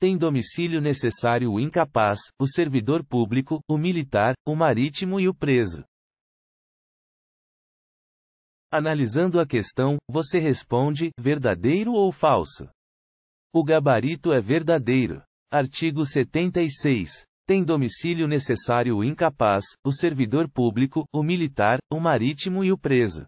tem domicílio necessário o incapaz, o servidor público, o militar, o marítimo e o preso. Analisando a questão, você responde: verdadeiro ou falso? O gabarito é verdadeiro. Artigo 76. Tem domicílio necessário o incapaz, o servidor público, o militar, o marítimo e o preso.